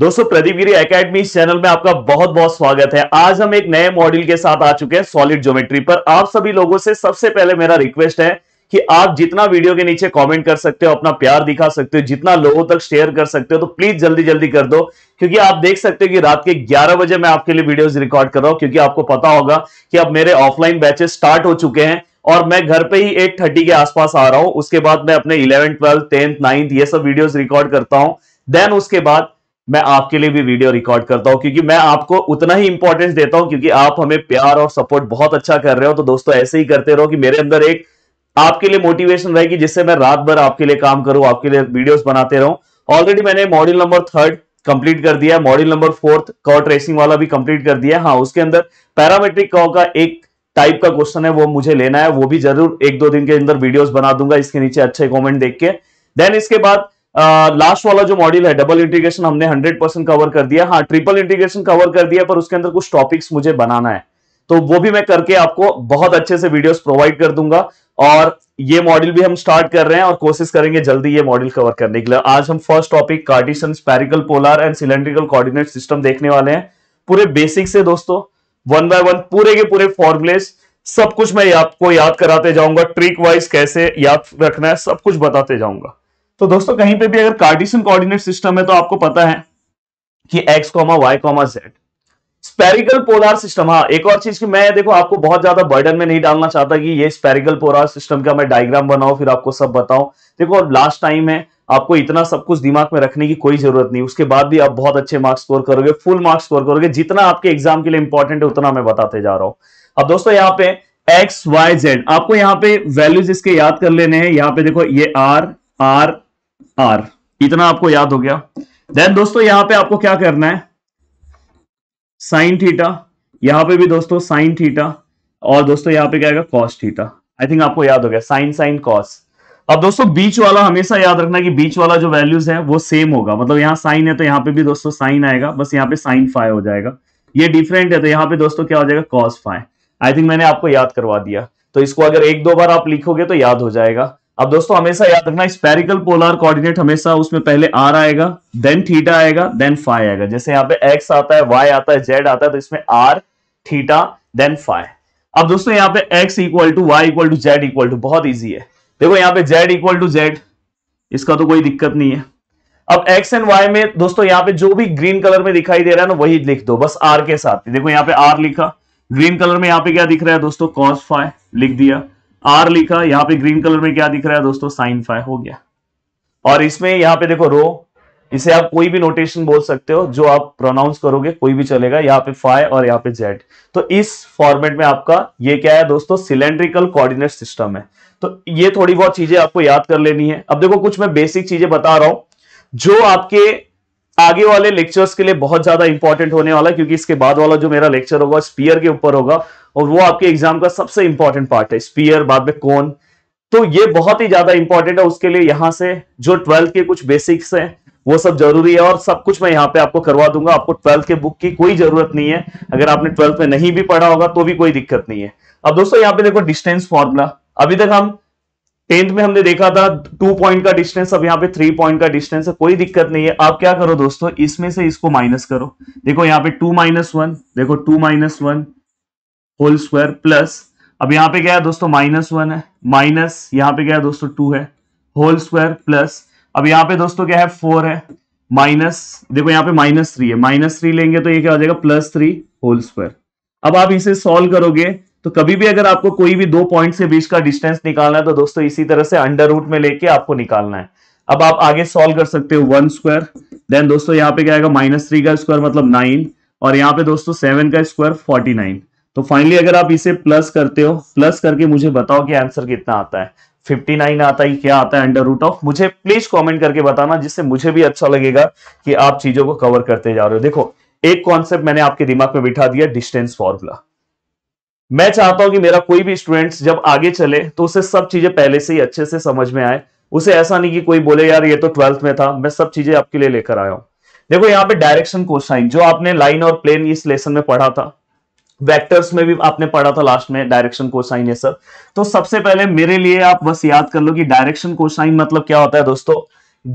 दोस्तों प्रदीप गिरी academy channel में आपका बहुत बहुत स्वागत है आज हम एक नए मॉड्यूल के साथ आ चुके हैं सॉलिड ज्योमेट्री पर आप सभी लोगों से सबसे पहले मेरा रिक्वेस्ट है कि आप जितना वीडियो के नीचे कमेंट कर सकते हो अपना प्यार दिखा सकते हो जितना लोगों तक शेयर कर सकते हो तो प्लीज जल्दी जल्दी कर दो क्योंकि आप देख सकते हो कि रात के 11 बजे मैं आपके लिए वीडियोस रिकॉर्ड कर रहा हूं क्योंकि आपको पता होगा कि अब मेरे ऑफलाइन बैचेस स्टार्ट हो चुके हैं और मैं घर पे ही एट के आसपास आ रहा हूं उसके बाद मैं अपने इलेवन ट्वेल्थ टेंथ नाइन्थ ये सब वीडियोज रिकॉर्ड करता हूं देन उसके बाद मैं आपके लिए भी वीडियो रिकॉर्ड करता हूँ क्योंकि मैं आपको उतना ही इंपॉर्टेंस देता हूं क्योंकि आप हमें प्यार और सपोर्ट बहुत अच्छा कर रहे हो तो दोस्तों ऐसे ही करते रहो कि मेरे अंदर एक आपके लिए मोटिवेशन रहेगी जिससे मैं रात भर आपके लिए काम करूं आपके लिए वीडियोस बनाते रहूं ऑलरेडी मैंने मॉड्यूल नंबर थर्ड कंप्लीट कर दिया module number fourth co tracing वाला भी कंप्लीट कर दिया हाँ उसके अंदर पैरामेट्रिक कॉ का एक टाइप का क्वेश्चन है वो मुझे लेना है वो भी जरूर एक दो दिन के अंदर वीडियोस बना दूंगा इसके नीचे अच्छे कमेंट देख के देन इसके बाद लास्ट वाला जो मॉड्यूल है डबल इंटीग्रेशन हमने 100 परसेंट कवर कर दिया हाँ ट्रिपल इंटीग्रेशन कवर कर दिया पर उसके अंदर कुछ टॉपिक्स मुझे बनाना है तो वो भी मैं करके आपको बहुत अच्छे से वीडियोस प्रोवाइड कर दूंगा और ये मॉड्यूल भी हम स्टार्ट कर रहे हैं और कोशिश करेंगे जल्दी ये मॉड्यूल कवर करने के लिए आज हम first topic Cartesian spherical polar and cylindrical coordinate system देखने वाले हैं पूरे बेसिक से दोस्तों वन बाय वन पूरे के पूरे फॉर्मुलेस सब कुछ मैं आपको याद कराते जाऊंगा ट्रिक वाइज कैसे याद रखना है सब कुछ बताते जाऊंगा तो दोस्तों कहीं पे भी अगर कार्टिशन कोऑर्डिनेट सिस्टम है तो आपको पता है कि X comma Y comma Z spherical polar system हाँ एक और चीज की मैं देखो आपको बहुत ज्यादा बर्डन में नहीं डालना चाहता कि ये स्पेरिकल पोलार सिस्टम का मैं डायग्राम बनाऊं फिर आपको सब बताऊं देखो लास्ट टाइम है आपको इतना सब कुछ दिमाग में रखने की कोई जरूरत नहीं उसके बाद भी आप बहुत अच्छे मार्क्स स्कोर करोगे फुल मार्क्स स्कोर करोगे जितना आपके एग्जाम के लिए इंपॉर्टेंट है उतना मैं बताते जा रहा हूं अब दोस्तों यहाँ पे एक्स वाई जेड आपको यहाँ पे वैल्यूज इसके याद कर लेने हैं यहाँ पे देखो ये आर आर आर इतना आपको याद हो गया देन दोस्तों यहां पे आपको क्या करना है साइन थीटा यहां पे भी दोस्तों साइन थीटा और दोस्तों यहां पे क्या आएगा कॉस थीटा आई थिंक आपको याद हो गया साइन साइन कॉस अब दोस्तों बीच वाला हमेशा याद रखना कि बीच वाला जो वैल्यूज है वो सेम होगा मतलब यहां साइन है तो यहां पे भी दोस्तों साइन आएगा बस यहां पे साइन फाइव हो जाएगा ये डिफरेंट है तो यहां पे दोस्तों क्या हो जाएगा कॉस फाइव आई थिंक मैंने आपको याद करवा दिया तो इसको अगर एक दो बार आप लिखोगे तो याद हो जाएगा अब दोस्तों हमेशा याद रखना स्पेरिकल पोलर कोऑर्डिनेट हमेशा उसमें पहले आर आएगा देन थीटा आएगा देन फाइव आएगा जैसे यहाँ पे एक्स आता है वाई आता है जेड आता है तो इसमें आर थीटा देन फाइव अब दोस्तों यहाँ पे X equal to Y equal to Z equal to बहुत ईजी है देखो यहाँ पे जेड इक्वल टू जेड इसका तो कोई दिक्कत नहीं है अब एक्स एंड वाई में दोस्तों यहाँ पे जो भी ग्रीन कलर में दिखाई दे रहा है ना वही लिख दो बस आर के साथ देखो यहाँ पे आर लिखा ग्रीन कलर में यहाँ पे क्या दिख रहा है दोस्तों कॉस फाइव लिख दिया आर लिखा यहां पे ग्रीन कलर में क्या दिख रहा है दोस्तों साइन फाइव हो गया और इसमें यहां पे देखो रो इसे आप कोई भी नोटेशन बोल सकते हो जो आप प्रोनाउंस करोगे कोई भी चलेगा यहाँ पे फाइव और यहाँ पे जेड तो इस फॉर्मेट में आपका ये क्या है दोस्तों सिलेंड्रिकल कोऑर्डिनेट सिस्टम है तो ये थोड़ी बहुत चीजें आपको याद कर लेनी है अब देखो कुछ मैं बेसिक चीजें बता रहा हूं जो आपके आगे वाले लेक्चर्स के लिए बहुत ज्यादा इंपॉर्टेंट होने वाला क्योंकि इसके बाद वाला जो मेरा लेक्चर होगा स्पीयर के ऊपर होगा और वो आपके एग्जाम का सबसे इंपॉर्टेंट पार्ट है स्पीयर बाद में कौन तो ये बहुत ही ज्यादा इंपॉर्टेंट है उसके लिए यहाँ से जो ट्वेल्थ के कुछ बेसिक्स हैं वो सब जरूरी है और सब कुछ मैं यहाँ पे आपको करवा दूंगा आपको ट्वेल्थ के बुक की कोई जरूरत नहीं है अगर आपने ट्वेल्थ में नहीं भी पढ़ा होगा तो भी कोई दिक्कत नहीं है अब दोस्तों यहाँ पे देखो डिस्टेंस फॉर्मूला अभी तक हम टेंथ में हमने देखा था टू पॉइंट का डिस्टेंस अब यहाँ पे थ्री पॉइंट का डिस्टेंस है कोई दिक्कत नहीं है आप क्या करो दोस्तों इसमें से इसको माइनस करो देखो यहाँ पे टू माइनस वन देखो two minus one whole square plus अब यहाँ पे क्या है दोस्तों माइनस वन है माइनस यहाँ पे क्या है दोस्तों टू है होल स्क्वायर प्लस अब यहाँ पे दोस्तों क्या है फोर है माइनस देखो यहाँ पे माइनस थ्री है माइनस थ्री लेंगे तो ये क्या हो जाएगा प्लस थ्री होल स्क्वायर अब आप इसे सॉल्व करोगे तो कभी भी अगर आपको कोई भी दो पॉइंट के बीच का डिस्टेंस निकालना है तो दोस्तों इसी तरह से अंडर रूट में लेके आपको निकालना है अब आप आगे सॉल्व कर सकते हो वन स्क्वायर देन दोस्तों यहाँ पे क्या आएगा माइनस थ्री का स्क्वायर मतलब नाइन और यहाँ पे दोस्तों सेवन का स्क्वायर फोर्टी नाइन तो फाइनली अगर आप इसे प्लस करते हो प्लस करके मुझे बताओ कि आंसर कितना आता है 59 आता है क्या आता है अंडर रूट ऑफ मुझे प्लीज कमेंट करके बताना जिससे मुझे भी अच्छा लगेगा कि आप चीजों को कवर करते जा रहे हो देखो एक कॉन्सेप्ट मैंने आपके दिमाग में बिठा दिया डिस्टेंस फॉर्मूला मैं चाहता हूं कि मेरा कोई भी स्टूडेंट्स जब आगे चले तो उसे सब चीजें पहले से ही अच्छे से समझ में आए उसे ऐसा नहीं कि कोई बोले यार ये तो ट्वेल्थ में था मैं सब चीजें आपके लिए लेकर आया हूं देखो यहाँ पे डायरेक्शन कोसाइन जो आपने लाइन और प्लेन इस लेसन में पढ़ा था वेक्टर्स में भी आपने पढ़ा था लास्ट में डायरेक्शन कोसाइन ये सब तो सबसे पहले मेरे लिए आप बस याद कर लो कि डायरेक्शन कोसाइन मतलब क्या होता है दोस्तों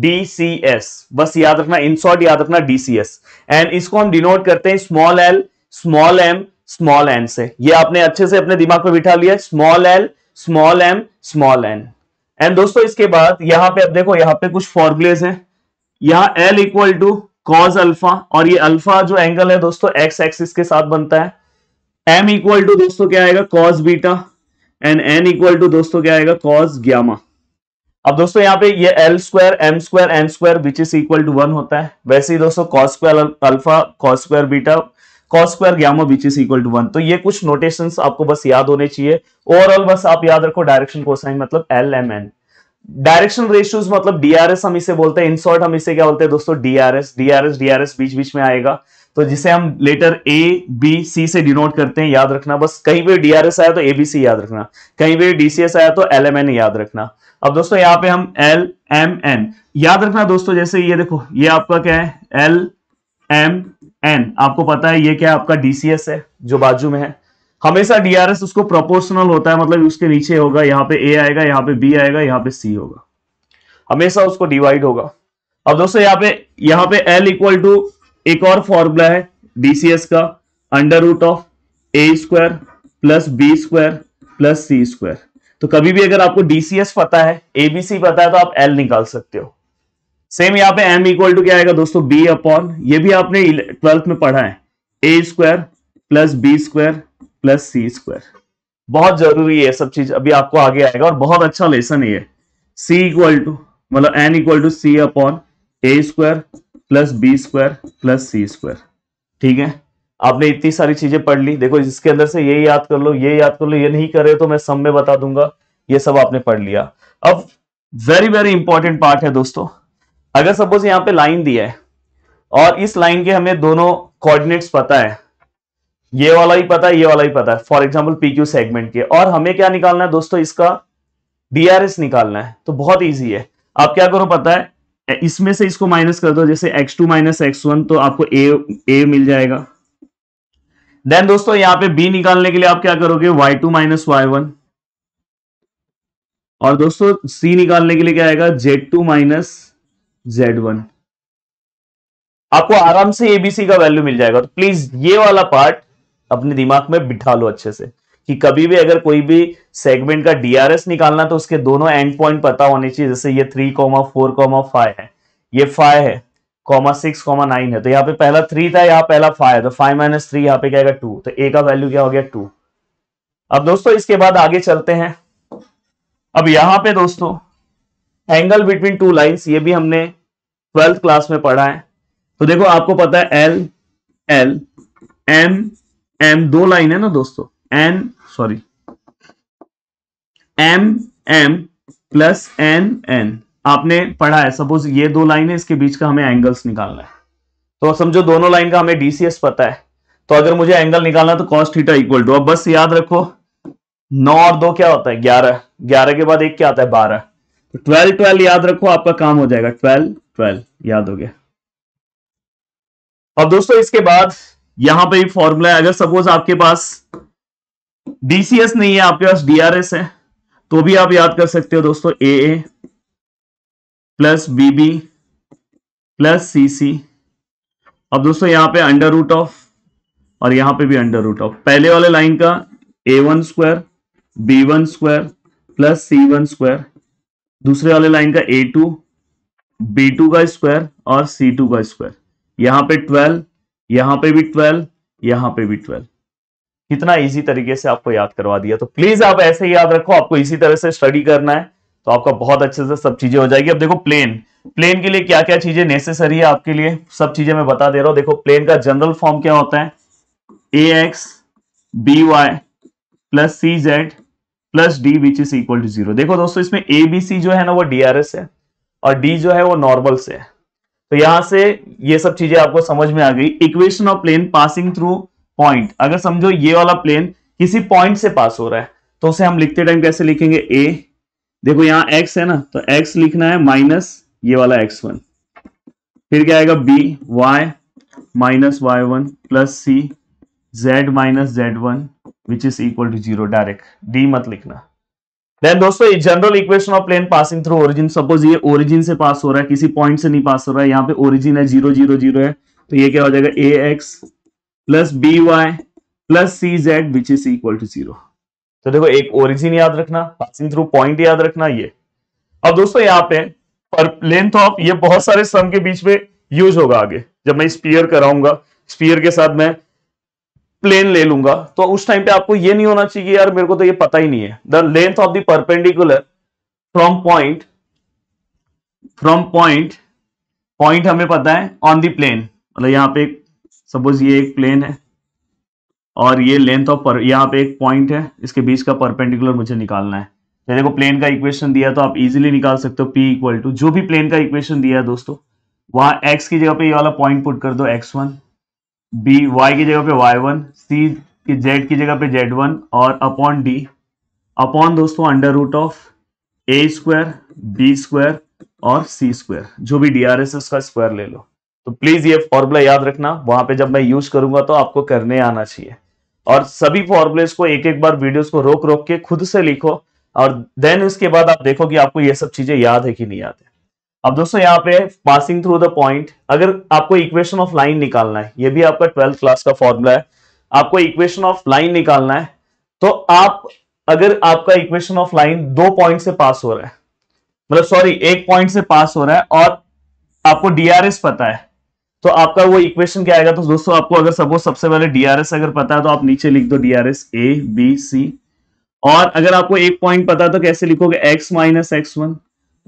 डीसीएस बस याद रखना शॉर्ट याद रखना डीसीएस एंड इसको हम डिनोट करते हैं small L small M small N से ये आपने अच्छे से अपने दिमाग में बिठा लिया small L small M small N and दोस्तों इसके बाद यहां पे अब देखो यहाँ पे कुछ फॉर्मुलेज हैं यहाँ L equal to cos alpha और ये अल्फा जो एंगल है दोस्तों एक्स एक्सिस के साथ बनता है एम इक्वल टू दोस्तों क्या आएगा cos beta and N equal to दोस्तों क्या आएगा कॉस ग्यामा अब दोस्तों यहाँ पे ये L square M square N square which is equal to one होता है वैसे ही दोस्तों cos square alpha cos square beta cos square gamma which is equal to one तो ये कुछ नोटेशन आपको बस याद होने चाहिए ओवरऑल बस आप याद रखो डायरेक्शन कोसाइन मतलब L M N direction ratios मतलब डीआरएस हम इसे बोलते हैं इन शॉर्ट हम इसे क्या बोलते हैं दोस्तों डीआरएस डीआरएस डीआरएस बीच बीच में आएगा तो जिसे हम लेटर ए बी सी से डिनोट करते हैं याद रखना बस कहीं पे डीआरएस आया तो एबीसी याद रखना कहीं पे डीसीएस आया तो एल एम एन याद रखना अब दोस्तों यहाँ पे हम एल एम एन याद रखना दोस्तों जैसे ये देखो ये आपका क्या है एल एम एन आपको पता है ये क्या आपका डीसीएस है जो बाजू में है हमेशा डीआरएस उसको प्रोपोर्शनल होता है मतलब उसके नीचे होगा यहाँ पे ए आएगा यहाँ पे बी आएगा यहाँ पे सी होगा हमेशा उसको डिवाइड होगा अब दोस्तों यहाँ पे यहाँ पे एल इक्वल टू एक और फॉर्मूला है डीसीएस का under root of A square plus B square plus C square तो कभी भी अगर आपको डीसीएस पता है एबीसी पता है तो आप एल निकाल सकते हो सेम यहां पे एम इक्वल टू क्या आएगा दोस्तों बी अपॉन ये भी आपने ट्वेल्थ में पढ़ा है A square plus B square plus C square बहुत जरूरी है सब चीज अभी आपको आगे आएगा और बहुत अच्छा लेसन ये सी इक्वल टू मतलब N equal to C upon A square plus B square plus C square ठीक है आपने इतनी सारी चीजें पढ़ ली देखो इसके अंदर से ये याद कर लो ये याद कर लो ये नहीं करे तो मैं सब में बता दूंगा ये सब आपने पढ़ लिया अब वेरी वेरी इंपॉर्टेंट पार्ट है दोस्तों अगर सपोज यहां पे लाइन दिया है और इस लाइन के हमें दोनों कोऑर्डिनेट्स पता है ये वाला ही पता है ये वाला ही पता है फॉर एग्जाम्पल क्यू सेगमेंट के और हमें क्या निकालना है दोस्तों इसका एस निकालना है तो बहुत ईजी है आप क्या करो पता है इसमें से इसको माइनस कर दो जैसे X two minus X one तो आपको ए ए मिल जाएगा देन दोस्तों यहां पे बी निकालने के लिए आप क्या करोगे Y two minus Y one और दोस्तों सी निकालने के लिए क्या आएगा Z two minus Z one आपको आराम से एबीसी का वैल्यू मिल जाएगा तो प्लीज ये वाला पार्ट अपने दिमाग में बिठा लो अच्छे से कि कभी भी अगर कोई भी सेगमेंट का डीआरएस निकालना तो उसके दोनों एंड पॉइंट पता होने चाहिए जैसे ये three comma four comma five है ये फाइव है कॉमा सिक्स कॉमा नाइन है तो यहाँ पे पहला थ्री था यहाँ पहला फाइव तो फाइव माइनस थ्री यहाँ पे क्या आएगा टू तो ए का वैल्यू क्या हो गया टू अब दोस्तों इसके बाद आगे चलते हैं अब यहां पे दोस्तों एंगल बिटवीन टू लाइंस ये भी हमने ट्वेल्थ क्लास में पढ़ा है तो देखो आपको पता है एल एल एम एम दो लाइन है ना दोस्तों N sorry M M plus N N आपने पढ़ा है सपोज ये दो लाइन है इसके बीच का हमें एंगल्स निकालना है तो समझो दोनों लाइन का हमें डीसीएस पता है तो अगर मुझे एंगल निकालना है तो कॉस्ट थीटा इक्वल टू अब बस याद रखो नौ और दो क्या होता है ग्यारह ग्यारह के बाद एक क्या आता है बारह तो ट्वेल्व ट्वेल्व याद रखो आपका काम हो जाएगा ट्वेल्व ट्वेल्व याद हो गया अब दोस्तों इसके बाद यहां पर फॉर्मूला है अगर सपोज आपके पास डीसीएस नहीं है आपके पास डीआरएस है तो भी आप याद कर सकते हो दोस्तों A A plus B B plus C C अब दोस्तों यहां पे अंडर रूट ऑफ और यहां पे भी अंडर रूट ऑफ पहले वाले लाइन का A one square B one square plus C one square दूसरे वाले लाइन का ए टू बी टू का स्क्वायर और सी टू का स्क्वायर यहां पे ट्वेल्व यहां पे भी ट्वेल्व यहां पे भी ट्वेल्व कितना इजी तरीके से आपको याद करवा दिया तो प्लीज आप ऐसे याद रखो आपको इसी तरह से स्टडी करना है तो आपका बहुत अच्छे से सब चीजें हो जाएगी अब देखो प्लेन प्लेन के लिए क्या क्या चीजें नेसेसरी है आपके लिए सब चीजें मैं बता दे रहा हूं देखो प्लेन का जनरल फॉर्म क्या होता है A X B Y plus C Z plus D which is equal to zero देखो दोस्तों इसमें ए बी सी जो है ना वो डी आर एस है और डी जो है वो नॉर्मल से है तो यहां से ये सब चीजें आपको समझ में आ गई equation of plane passing through point अगर समझो ये वाला प्लेन किसी पॉइंट से पास हो रहा है तो उसे हम लिखते टाइम कैसे लिखेंगे ए देखो यहां एक्स है ना तो एक्स लिखना है माइनस ये वाला एक्स वन फिर क्या आएगा B Y minus Y one plus C Z minus Z one which is equal to zero direct D मत लिखना देन दोस्तों general equation of plane passing through origin suppose ये ओरिजिन से पास हो रहा है किसी पॉइंट से नहीं पास हो रहा है यहां पे ओरिजिन है जीरो जीरो जीरो है तो ये क्या हो जाएगा A X plus B Y plus C Z which is equal to zero तो देखो एक ओरिजिन याद रखना पासिंग थ्रू पॉइंट याद रखना ये अब दोस्तों यहाँ पे पर लेंथ ऑफ ये बहुत सारे सम के बीच में यूज होगा आगे जब मैं स्पीयर कराऊंगा स्पीयर के साथ मैं प्लेन ले लूंगा तो उस टाइम पे आपको ये नहीं होना चाहिए यार मेरे को तो ये पता ही नहीं है the length of the perpendicular from point from point point हमें पता है ऑन द प्लेन मतलब यहाँ पे सपोज ये एक प्लेन है और ये लेंथ ऑफ पर यहाँ पे एक पॉइंट है इसके बीच का परपेंडिकुलर मुझे निकालना है मेरे को तो प्लेन का इक्वेशन दिया तो आप इजीली निकाल सकते हो पी इक्वल टू जो भी प्लेन का इक्वेशन दिया है दोस्तों वहां एक्स की जगह पे ये वाला पॉइंट पुट कर दो एक्स वन बी वाई की जगह पे वाई वन सी की जेड की जगह पे जेड वन और अपॉन डी अपॉन दोस्तों under root of A square B square और सी स्क्वायर जो भी डी आर एस एस का स्क्वायर ले लो तो प्लीज ये फॉर्मूला याद रखना वहां पे जब मैं यूज करूंगा तो आपको करने आना चाहिए और सभी फॉर्मुलेस को एक एक बार वीडियोस को रोक रोक के खुद से लिखो और देन उसके बाद आप देखो कि आपको ये सब चीजें याद है कि नहीं याद है अब दोस्तों यहाँ पे पासिंग थ्रू द पॉइंट अगर आपको इक्वेशन ऑफ लाइन निकालना है ये भी आपका ट्वेल्थ क्लास का फॉर्मूला है आपको इक्वेशन ऑफ लाइन निकालना है तो आप अगर आपका इक्वेशन ऑफ लाइन दो पॉइंट से पास हो रहा है मतलब सॉरी एक पॉइंट से पास हो रहा है और आपको डीआरएस पता है तो आपका वो इक्वेशन क्या आएगा तो दोस्तों आपको अगर सपोज सबसे पहले डीआरएस अगर पता है तो आप नीचे लिख दो डीआरएस ए बी सी और अगर आपको एक पॉइंट पता है तो कैसे लिखोगे X minus X one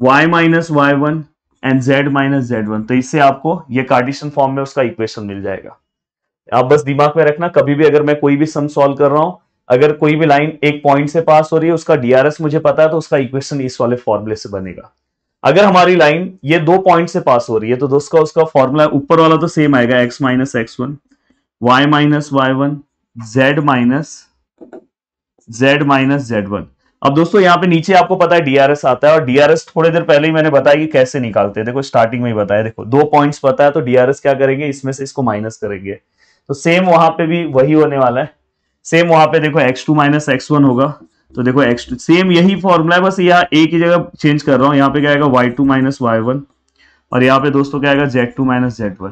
Y minus Y one and Z minus Z one तो इससे आपको ये कार्टिशन फॉर्म में उसका इक्वेशन मिल जाएगा आप बस दिमाग में रखना कभी भी अगर मैं कोई भी सम सॉल्व कर रहा हूं अगर कोई भी लाइन एक पॉइंट से पास हो रही है उसका डीआरएस मुझे पता है तो उसका इक्वेशन इस वाले फॉर्मुले से बनेगा अगर हमारी लाइन ये दो पॉइंट से पास हो रही है तो दोस्तों उसका फॉर्मूला ऊपर वाला तो सेम आएगा X minus X one Y minus Y one Z minus Z minus Z one अब दोस्तों यहाँ पे नीचे आपको पता है डीआरएस आता है और डीआरएस थोड़ी देर पहले ही मैंने बताया कि कैसे निकालते हैं देखो स्टार्टिंग में ही बताया देखो दो पॉइंट पता है तो डीआरएस क्या करेंगे इसमें से इसको माइनस करेंगे तो सेम वहां पे भी वही होने वाला है सेम वहां पे देखो X two minus X one होगा तो देखो एक्स टू सेम यही फॉर्मूला है बस यहाँ ए की जगह चेंज कर रहा हूँ यहाँ पे क्या आएगा Y two minus Y one और यहाँ पे दोस्तों क्या आएगा Z two minus Z one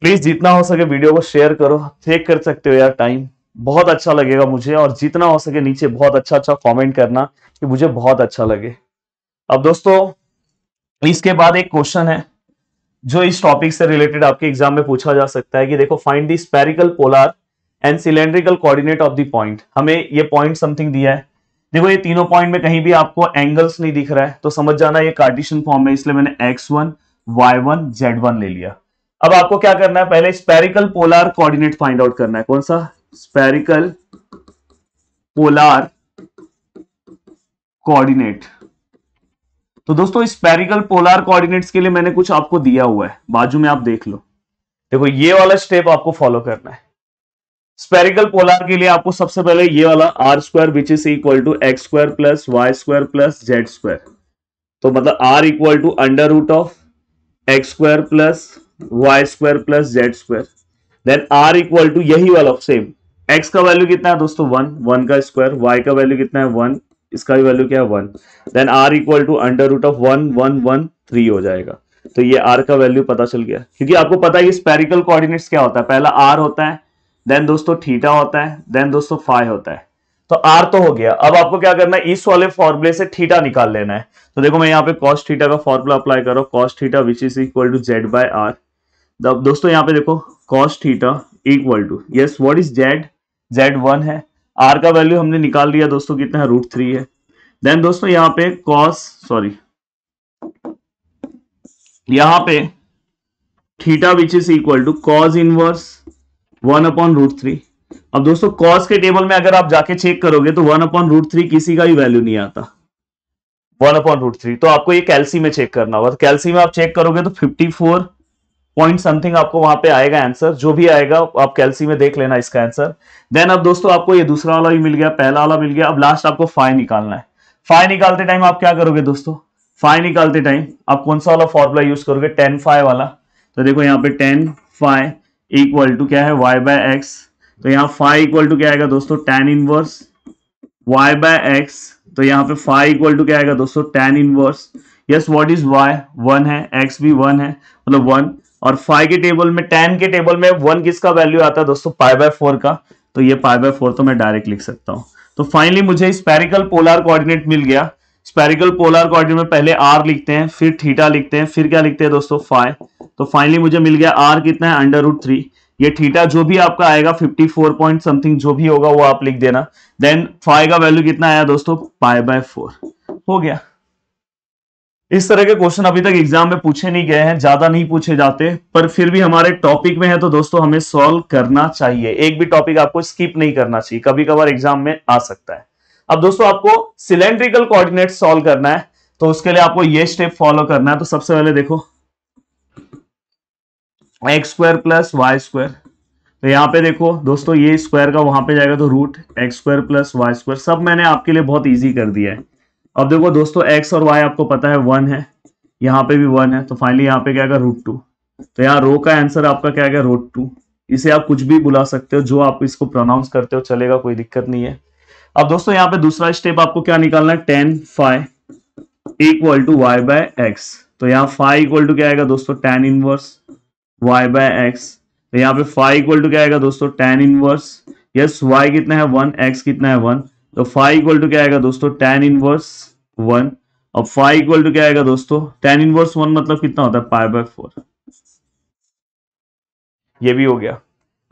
please जितना हो सके वीडियो को शेयर करो चेक कर सकते हो यार टाइम बहुत अच्छा लगेगा मुझे और जितना हो सके नीचे बहुत अच्छा अच्छा कॉमेंट करना कि मुझे बहुत अच्छा लगे अब दोस्तों इसके बाद एक क्वेश्चन है जो इस टॉपिक से रिलेटेड आपके एग्जाम में पूछा जा सकता है कि देखो find the spherical polar and cylindrical coordinate of the point हमें ये पॉइंट समथिंग दिया है देखो ये तीनों पॉइंट में कहीं भी आपको एंगल्स नहीं दिख रहा है तो समझ जाना ये कार्टिशियन फॉर्म है इसलिए मैंने X one Y one Z one ले लिया अब आपको क्या करना है पहले spherical polar coordinate find out करना है कौन सा स्पेरिकल पोलार कोऑर्डिनेट तो दोस्तों स्पेरिकल पोलार कोऑर्डिनेट्स के लिए मैंने कुछ आपको दिया हुआ है बाजू में आप देख लो देखो ये वाला स्टेप आपको फॉलो करना है स्पेरिकल पोलार के लिए आपको सबसे पहले ये वाला R square which is equal to X square plus Y square plus Z square तो मतलब R equal to under root of X square plus Y square plus Z square then R equal to यही वाला same X का value कितना है दोस्तों one one का square Y का वैल्यू कितना है वन इसका भी वैल्यू क्या है one then R equal to under root of one one one three हो जाएगा तो ये आर का वैल्यू पता चल गया क्योंकि आपको पता है ये स्पेरिकल कोऑर्डिनेट्स क्या होता है पहला आर होता है देन दोस्तों थीटा होता है देन दोस्तों फाइव होता है तो आर तो हो गया अब आपको क्या करना है इस वाले फॉर्मुले से थीटा निकाल लेना है तो देखो मैं यहाँ पे कॉस्ट थीटा का फॉर्मूला अप्लाई करो cos theta which is equal to Z by R अब दोस्तों यहाँ पे देखो cos theta equal to yes what is Z Z one है आर का वैल्यू हमने निकाल लिया दोस्तों कितना है रूट थ्री है देन दोस्तों यहाँ पे कॉस सॉरी यहाँ पे theta which is equal to cos inverse one upon root three अब दोस्तों कॉस के टेबल में अगर आप जाके चेक करोगे तो वन अपॉन रूट थ्री किसी का भी वैल्यू नहीं आता वन अपॉन रूट थ्री तो आपको ये कैलसी में चेक करना होगा तो कैलसी में आप चेक करोगे तो फिफ्टी फोर पॉइंट समथिंग आपको वहां पे आएगा आंसर जो भी आएगा आप कैलसी में देख लेना इसका आंसर देन अब दोस्तों आपको ये दूसरा वाला भी मिल गया पहला वाला मिल गया अब लास्ट आपको फाइव निकालना है फाइव निकालते टाइम आप क्या करोगे दोस्तों फाइव निकालते टाइम आप कौन सा वाला फॉर्मूला यूज करोगे टेन फाइव वाला तो देखो यहाँ पे टेन फाइव इक्वल टू क्या है वाई बाय एक्स तो यहाँ फाइव इक्वल टू क्या आएगा दोस्तों tan inverse Y by X तो यहाँ पे फाइव इक्वल टू क्या आएगा दोस्तों tan inverse yes what is Y one है एक्स भी वन है मतलब वन और फाइव के टेबल में टेन के टेबल में वन किसका वैल्यू आता है दोस्तों पाई बाय फोर का तो ये पाई बाय फोर तो मैं डायरेक्ट लिख सकता हूँ तो फाइनली मुझे स्पेरिकल पोलर कोऑर्डिनेट मिल गया स्पेरिकल पोलर कोऑर्डिनेट में पहले आर लिखते हैं फिर थीटा लिखते हैं फिर क्या लिखते हैं दोस्तों फाइव तो फाइनली मुझे मिल गया आर कितना है अंडर रूट थ्री ये थीटा जो भी आपका आएगा 54 पॉइंट समथिंग जो भी होगा वो आप लिख देना देन फाइव का वैल्यू कितना आया दोस्तों फाइव बाय फोर हो गया इस तरह के क्वेश्चन अभी तक एग्जाम में पूछे नहीं गए हैं ज्यादा नहीं पूछे जाते पर फिर भी हमारे टॉपिक में है तो दोस्तों हमें सॉल्व करना चाहिए एक भी टॉपिक आपको स्किप नहीं करना चाहिए कभी कभार एग्जाम में आ सकता है अब दोस्तों आपको सिलेंड्रिकल कोऑर्डिनेट सॉल्व करना है तो उसके लिए आपको ये स्टेप फॉलो करना है तो सबसे पहले देखो X square plus Y square तो यहाँ पे देखो दोस्तों ये स्क्वायर का वहां पे जाएगा तो root X square plus Y square सब मैंने आपके लिए बहुत इजी कर दिया है अब देखो दोस्तों एक्स और वाई आपको पता है वन है यहां पे भी वन है तो फाइनली यहाँ पे क्या रूट टू तो यहाँ रो का आंसर आपका क्या रूट टू इसे आप कुछ भी बुला सकते हो जो आप इसको प्रोनाउंस करते हो चलेगा कोई दिक्कत नहीं है अब दोस्तों यहां पे दूसरा स्टेप आपको क्या निकालना है tan phi equal to Y by X तो यहां फाइव इक्वल टू क्या आएगा दोस्तों tan inverse Y by X तो यहां पे फाइव इक्वल टू क्या आएगा दोस्तों टेन इनवर्स यस वाई कितना है वन एक्स कितना है वन तो फाइव इक्वल टू क्या आएगा दोस्तों टेन इनवर्स वन अब फाइव इक्वल टू क्या आएगा दोस्तों टेन इनवर्स वन मतलब कितना होता है पाई बाय फोर ये भी हो गया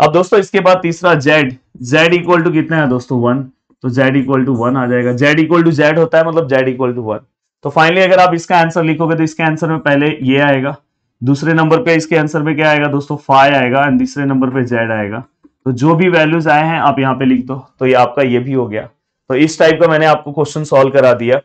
अब दोस्तों इसके बाद तीसरा जेड जेड इक्वल टू कितना है दोस्तों वन तो z इक्वल टू वन आ जाएगा z इक्वल टू जेड होता है मतलब z इक्वल टू वन तो फाइनली अगर आप इसका आंसर लिखोगे तो इसके आंसर में पहले ये आएगा दूसरे नंबर पे इसके आंसर में क्या आएगा दोस्तों फाइव आएगा एंड तीसरे नंबर पे जेड आएगा तो जो भी वैल्यूज आए हैं आप यहाँ पे लिख दो तो ये आपका ये भी हो गया तो इस टाइप का मैंने आपको क्वेश्चन सोल्व करा दिया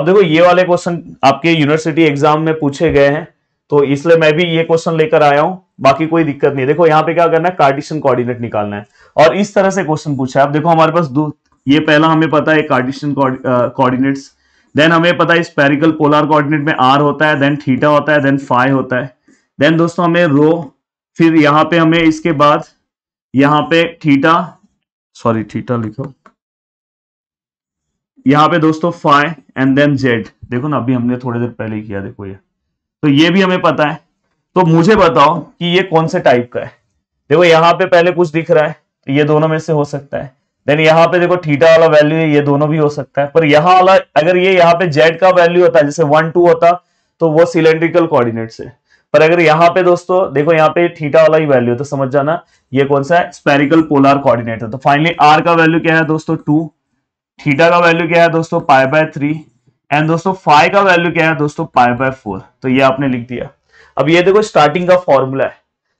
अब देखो ये वाले क्वेश्चन आपके यूनिवर्सिटी एग्जाम में पूछे गए हैं तो इसलिए मैं भी ये क्वेश्चन लेकर आया हूं बाकी कोई दिक्कत नहीं देखो यहाँ पे क्या करना है कार्टिशन कोऑर्डिनेट निकालना है और इस तरह से क्वेश्चन पूछा है अब देखो हमारे पास दो ये पहला हमें पता है कार्डिशियन कोऑर्डिनेट्स देन हमें पता है स्पेरिकल पोलर कोऑर्डिनेट में आर होता है देन थीटा होता है देन फाइव होता है देन दोस्तों हमें रो फिर यहाँ पे हमें इसके बाद यहाँ पे थीटा सॉरी थीटा लिखो यहाँ पे दोस्तों फाइव एंड देन जेड देखो ना अभी हमने थोड़ी देर पहले किया देखो ये तो ये भी हमें पता है तो मुझे बताओ कि ये कौन से टाइप का है देखो यहाँ पे पहले कुछ दिख रहा है तो ये दोनों में से हो सकता है देन यहाँ पे देखो थीटा वाला वैल्यू है ये दोनों भी हो सकता है पर यहाँ वाला अगर ये यहाँ पे जेड का वैल्यू होता जैसे वन टू होता तो वो सिलेंड्रिकल कोऑर्डिनेट से पर अगर यहाँ पे दोस्तों देखो यहाँ पे थीटा वाला ही वैल्यू है तो समझ जाना ये कौन सा है स्पेरिकल पोलर कोऑर्डिनेट है तो फाइनली आर का वैल्यू क्या है दोस्तों टू थीटा का वैल्यू क्या है दोस्तों पाई बाय थ्री एंड दोस्तों फाइव का वैल्यू क्या है दोस्तों पाई बाय फोर तो ये आपने लिख दिया अब ये देखो स्टार्टिंग का फॉर्मूला है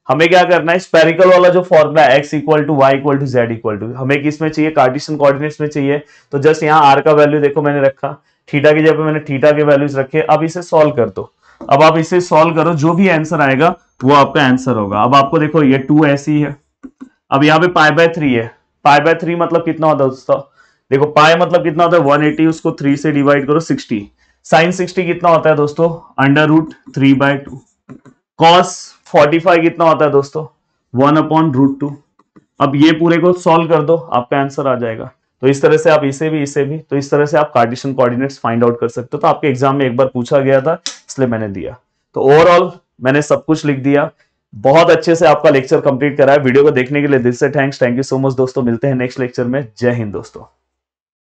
हमें क्या करना है स्पेरिकल वाला जो formula X equal to Y equal to Z equal to हमें किसमें चाहिए कार्टिशन कोऑर्डिनेट्स में चाहिए तो जस्ट यहाँ आर का वैल्यू देखो मैंने रखा थीटा की जगह मैंने थीटा के वैल्यूज रखे अब इसे सॉल्व कर दो अब आप इसे सॉल्व करो जो भी आंसर आएगा वो आपका आंसर होगा अब आपको देखो ये टू ऐसी है अब यहाँ पे पाई बाय थ्री है पाई बाय थ्री मतलब कितना होता है दोस्तों देखो पाई मतलब कितना होता है वन एटी उसको थ्री से डिवाइड करो सिक्सटी साइन सिक्सटी कितना होता है दोस्तों under root three by two cos forty कितना होता है दोस्तों वन अपॉन रूट टू अब ये पूरे को सॉल्व कर दो आपका आंसर आ जाएगा तो इस तरह से आप इसे भी इसे भी तो इस तरह से आप कार्टिशन कोऑर्डिनेट्स फाइंड आउट कर सकते हो तो आपके एग्जाम में एक बार पूछा गया था इसलिए मैंने दिया तो ओवरऑल मैंने सब कुछ लिख दिया बहुत अच्छे से आपका लेक्चर कंप्लीट कराया वीडियो को देखने के लिए दिल से thanks thank you so much दोस्तों मिलते हैं नेक्स्ट लेक्चर में जय हिंद दोस्तों